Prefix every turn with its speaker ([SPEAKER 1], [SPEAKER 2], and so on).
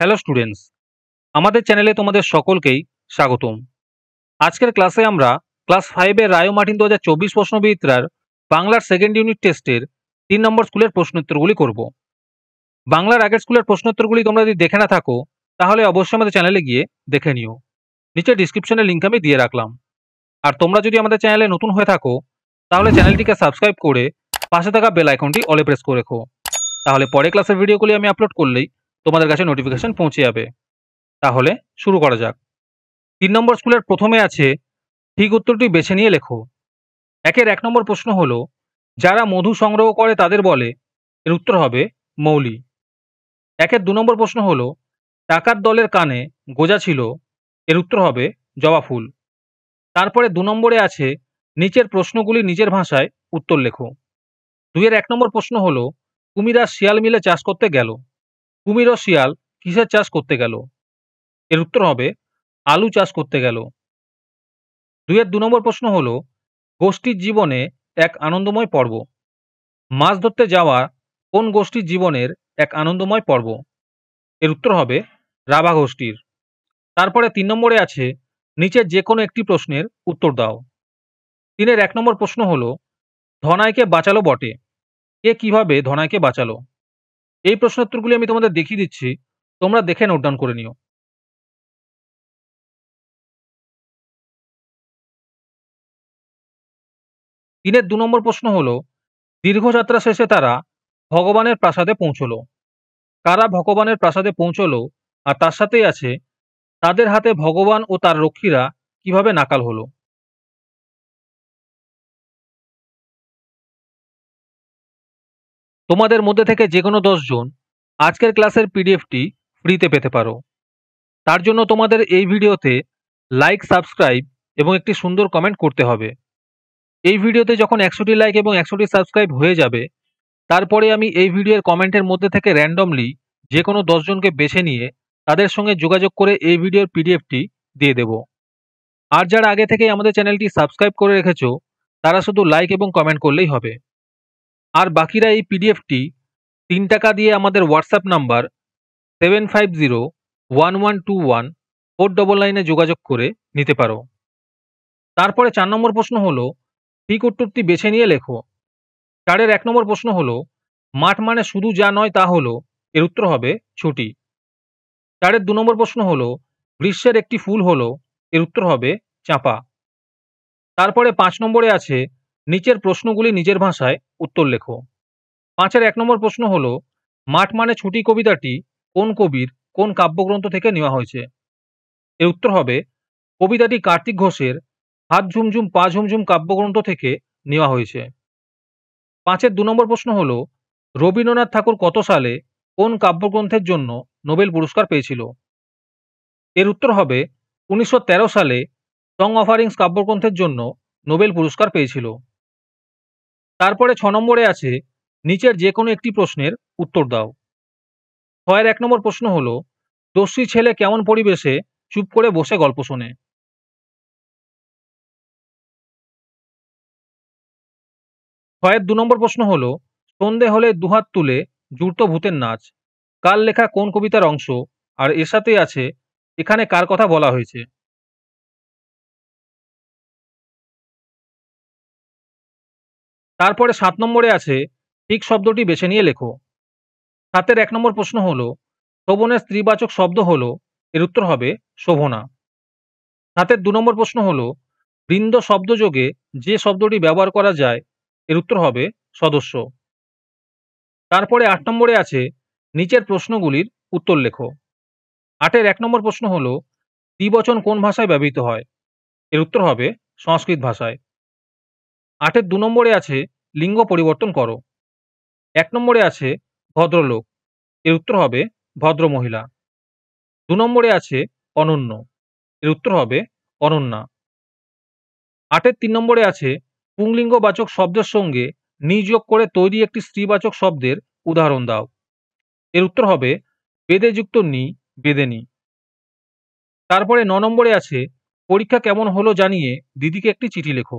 [SPEAKER 1] hello students আমাদের চ্যানেলে তোমাদের সকলকেই স্বাগতম আজকের ক্লাসে আমরা ক্লাস ফাইভের রায় মার্টিন দু হাজার চব্বিশ প্রশ্নবিদ্রার বাংলার সেকেন্ড ইউনিট টেস্টের তিন নম্বর স্কুলের প্রশ্নোত্তরগুলি করব বাংলার আগের স্কুলের প্রশ্নোত্তরগুলি তোমরা যদি দেখে না থাকো তাহলে অবশ্যই আমাদের চ্যানেলে গিয়ে দেখে নিও নিচে ডিসক্রিপশনে লিঙ্ক আমি দিয়ে রাখলাম আর তোমরা যদি আমাদের চ্যানেলে নতুন হয়ে থাকো তাহলে চ্যানেলটিকে সাবস্ক্রাইব করে পাশে থাকা বেল আইকনটি অলে প্রেস করে রেখো তাহলে পরে ক্লাসের ভিডিওগুলি আমি আপলোড করলেই তোমাদের কাছে নোটিফিকেশন পৌঁছে যাবে তাহলে শুরু করা যাক তিন নম্বর স্কুলের প্রথমে আছে ঠিক উত্তরটি বেছে নিয়ে লেখো একের এক নম্বর প্রশ্ন হল যারা মধু সংগ্রহ করে তাদের বলে এর উত্তর হবে মৌলি একের দু নম্বর প্রশ্ন হল টাকার দলের কানে গোজা ছিল এর উত্তর হবে জবা ফুল তারপরে দু নম্বরে আছে নিচের প্রশ্নগুলি নিজের ভাষায় উত্তর লেখো দুইয়ের এক নম্বর প্রশ্ন হলো কুমিরা শিয়াল মিলে চাষ করতে গেল কুমির ও শিয়াল কিসের চাষ করতে গেল এর উত্তর হবে আলু চাষ করতে গেল দুইয়ের দু নম্বর প্রশ্ন হল গোষ্ঠীর জীবনে এক আনন্দময় পর্ব মাছ ধরতে যাওয়া কোন গোষ্ঠীর জীবনের এক আনন্দময় পর্ব এর উত্তর হবে রাভা গোষ্ঠীর তারপরে তিন নম্বরে আছে নিচে যে কোনো একটি প্রশ্নের উত্তর দাও তিনের এক নম্বর প্রশ্ন হলো ধনাইকে বাঁচালো
[SPEAKER 2] বটে কে কিভাবে ধনাইকে বাঁচালো এই প্রশ্নোত্তরগুলি আমি তোমাদের দেখিয়ে দিচ্ছি তোমরা দেখে নোট ডাউন করে নিও দিনের দু নম্বর প্রশ্ন হল দীর্ঘযাত্রা শেষে তারা ভগবানের প্রাসাদে পৌঁছল কারা ভগবানের প্রাসাদে পৌঁছল আর তার সাথেই আছে তাদের হাতে ভগবান ও তার রক্ষীরা কিভাবে নাকাল হলো তোমাদের মধ্যে থেকে যে কোনো দশজন আজকের ক্লাসের পিডিএফটি
[SPEAKER 1] ফ্রিতে পেতে পারো তার জন্য তোমাদের এই ভিডিওতে লাইক সাবস্ক্রাইব এবং একটি সুন্দর কমেন্ট করতে হবে এই ভিডিওতে যখন একশোটি লাইক এবং একশোটি সাবস্ক্রাইব হয়ে যাবে তারপরে আমি এই ভিডিওর কমেন্টের মধ্যে থেকে র্যান্ডমলি যে কোনো দশজনকে বেছে নিয়ে তাদের সঙ্গে যোগাযোগ করে এই ভিডিওর পিডিএফটি দিয়ে দেব আর যারা আগে থেকে আমাদের চ্যানেলটি সাবস্ক্রাইব করে রেখেছো তারা শুধু লাইক এবং কমেন্ট করলেই হবে আর বাকিরা এই পিডিএফটি তিন টাকা দিয়ে আমাদের WhatsApp number seven five zero one one two one four double নাইনে যোগাযোগ করে নিতে পারো তারপরে চার নম্বর প্রশ্ন হলো ঠিক উত্তরটি বেছে নিয়ে লেখো চারের এক নম্বর প্রশ্ন হলো মাঠ মানে শুধু যা নয় তা হলো এর উত্তর হবে ছুটি চারের দু নম্বর প্রশ্ন হলো গ্রীষ্মের একটি ফুল হলো এর উত্তর হবে চাঁপা তারপরে পাঁচ নম্বরে আছে নিচের প্রশ্নগুলি নিজের ভাষায় উত্তর লেখো পাঁচের এক নম্বর প্রশ্ন হল মাঠ মানে ছুটি কবিতাটি কোন কবির কোন কাব্যগ্রন্থ থেকে নেওয়া হয়েছে এর উত্তর হবে কবিতাটি কার্তিক ঘোষের হাত ঝুমঝুম পা ঝুমঝুম কাব্যগ্রন্থ থেকে নেওয়া হয়েছে পাঁচের দু নম্বর প্রশ্ন হল রবীন্দ্রনাথ ঠাকুর কত সালে কোন কাব্যগ্রন্থের জন্য নোবেল পুরস্কার পেয়েছিল এর উত্তর হবে উনিশশো সালে সং অফারিংস কাব্যগ্রন্থের জন্য নোবেল পুরস্কার পেয়েছিল তারপরে ছ নম্বরে আছে নিচের যে কোনো একটি প্রশ্নের উত্তর দাও ছয়ের এক নম্বর প্রশ্ন
[SPEAKER 2] হলো দস্যি ছেলে কেমন পরিবেশে চুপ করে বসে গল্প শোনে ছয়ের দু নম্বর প্রশ্ন হল সন্ধে হলে দুহাত তুলে জুড়ত ভূতের নাচ কার লেখা কোন কবিতার অংশ আর এর সাথেই আছে এখানে কার কথা বলা হয়েছে তারপরে সাত নম্বরে আছে ঠিক শব্দটি বেছে নিয়ে লেখো সাতের এক নম্বর প্রশ্ন হল
[SPEAKER 1] শোভনের স্ত্রীবাচক শব্দ হল এর উত্তর হবে শোভনা সাতের দু নম্বর প্রশ্ন হল বৃন্দ শব্দযোগে যে শব্দটি ব্যবহার করা যায় এর উত্তর হবে সদস্য তারপরে আট নম্বরে আছে নিচের প্রশ্নগুলির উত্তর লেখো আটের এক নম্বর প্রশ্ন হল দ্বিবচন কোন ভাষায় ব্যবহৃত হয় এর উত্তর হবে সংস্কৃত ভাষায় আটের দু নম্বরে আছে লিঙ্গ পরিবর্তন করো এক নম্বরে আছে ভদ্রলোক এর উত্তর হবে ভদ্র মহিলা দু নম্বরে আছে অনন্য এর উত্তর হবে অনন্যা আটের তিন নম্বরে আছে পুংলিঙ্গবাচক শব্দের সঙ্গে নিযোগ করে তৈরি একটি স্ত্রীবাচক শব্দের উদাহরণ দাও এর উত্তর হবে বেদে যুক্ত
[SPEAKER 2] নি বেদেনি তারপরে ন নম্বরে আছে পরীক্ষা কেমন হলো জানিয়ে দিদিকে একটি চিঠি লেখো